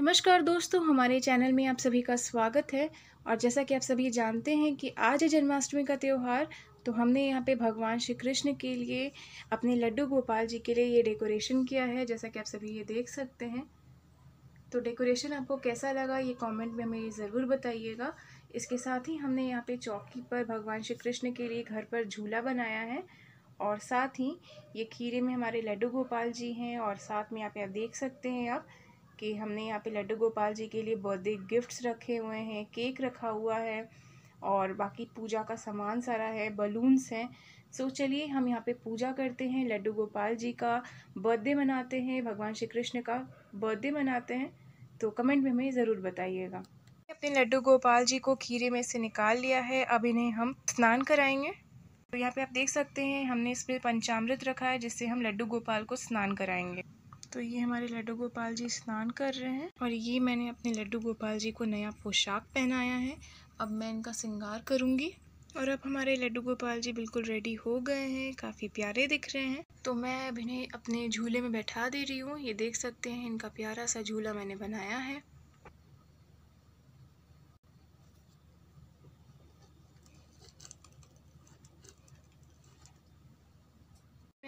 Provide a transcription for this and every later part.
नमस्कार दोस्तों हमारे चैनल में आप सभी का स्वागत है और जैसा कि आप सभी जानते हैं कि आज है जन्माष्टमी का त्यौहार तो हमने यहाँ पे भगवान श्री कृष्ण के लिए अपने लड्डू गोपाल जी के लिए ये डेकोरेशन किया है जैसा कि आप सभी ये देख सकते हैं तो डेकोरेशन आपको कैसा लगा ये कमेंट में हमें ज़रूर बताइएगा इसके साथ ही हमने यहाँ पे चौकी पर भगवान श्री कृष्ण के लिए घर पर झूला बनाया है और साथ ही ये खीरे में हमारे लड्डू गोपाल जी हैं और साथ में यहाँ पे आप देख सकते हैं आप कि हमने यहाँ पे लड्डू गोपाल जी के लिए बर्थडे गिफ्ट्स रखे हुए हैं केक रखा हुआ है और बाकी पूजा का सामान सारा है बलून्स हैं सो so, चलिए हम यहाँ पे पूजा करते हैं लड्डू गोपाल जी का बर्थडे मनाते हैं भगवान श्री कृष्ण का बर्थडे मनाते हैं तो कमेंट में हमें ज़रूर बताइएगा अपने लड्डू गोपाल जी को खीरे में से निकाल लिया है अब इन्हें हम स्नान कराएंगे तो यहाँ पे आप देख सकते हैं हमने इसमें पंचामृत रखा है जिससे हम लड्डू गोपाल को स्नान कराएंगे तो ये हमारे लड्डू गोपाल जी स्नान कर रहे हैं और ये मैंने अपने लड्डू गोपाल जी को नया पोशाक पहनाया है अब मैं इनका श्रृंगार करूँगी और अब हमारे लड्डू गोपाल जी बिल्कुल रेडी हो गए हैं काफ़ी प्यारे दिख रहे हैं तो मैं अब इन्हें अपने झूले में बैठा दे रही हूँ ये देख सकते हैं इनका प्यारा सा झूला मैंने बनाया है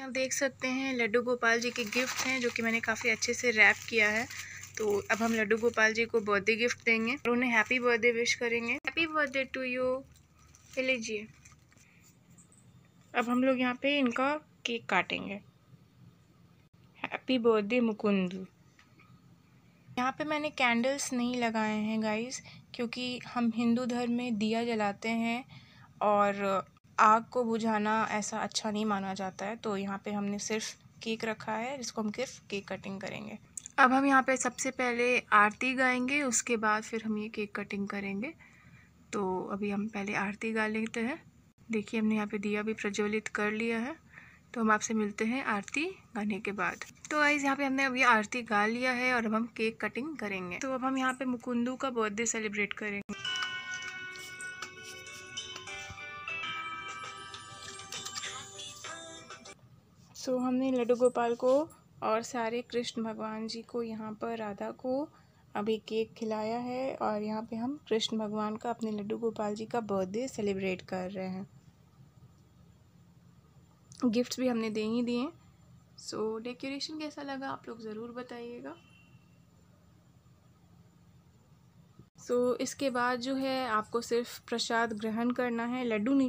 यहाँ देख सकते हैं लड्डू गोपाल जी के गिफ्ट हैं जो कि मैंने काफ़ी अच्छे से रैप किया है तो अब हम लड्डू गोपाल जी को बर्थडे गिफ्ट देंगे और उन्हें हैप्पी बर्थडे विश करेंगे हैप्पी बर्थडे टू यू ले लीजिए अब हम लोग यहाँ पे इनका केक काटेंगे हैप्पी बर्थडे मुकुंद यहाँ पे मैंने कैंडल्स नहीं लगाए हैं गाइस क्योंकि हम हिंदू धर्म में दिया जलाते हैं और आग को बुझाना ऐसा अच्छा नहीं माना जाता है तो यहाँ पे हमने सिर्फ केक रखा है जिसको हम सिर्फ केक कटिंग करेंगे अब हम यहाँ पे सबसे पहले आरती गाएंगे उसके बाद फिर हम ये केक कटिंग करेंगे तो अभी हम पहले आरती गा लेते हैं देखिए हमने यहाँ पे दिया भी प्रज्वलित कर लिया है तो हम आपसे मिलते हैं आरती गाने के बाद तो आइज़ यहाँ पे हमने अभी आरती गा लिया है और अब हम केक कटिंग करेंगे तो अब हम यहाँ पे मुकुंदू का बर्थडे सेलिब्रेट करेंगे सो so, हमने लड्डू गोपाल को और सारे कृष्ण भगवान जी को यहाँ पर राधा को अभी केक खिलाया है और यहाँ पे हम कृष्ण भगवान का अपने लड्डू गोपाल जी का बर्थडे सेलिब्रेट कर रहे हैं गिफ्ट्स भी हमने दे ही दिए सो so, डेकोरेशन कैसा लगा आप लोग ज़रूर बताइएगा सो so, इसके बाद जो है आपको सिर्फ प्रसाद ग्रहण करना है लड्डू नहीं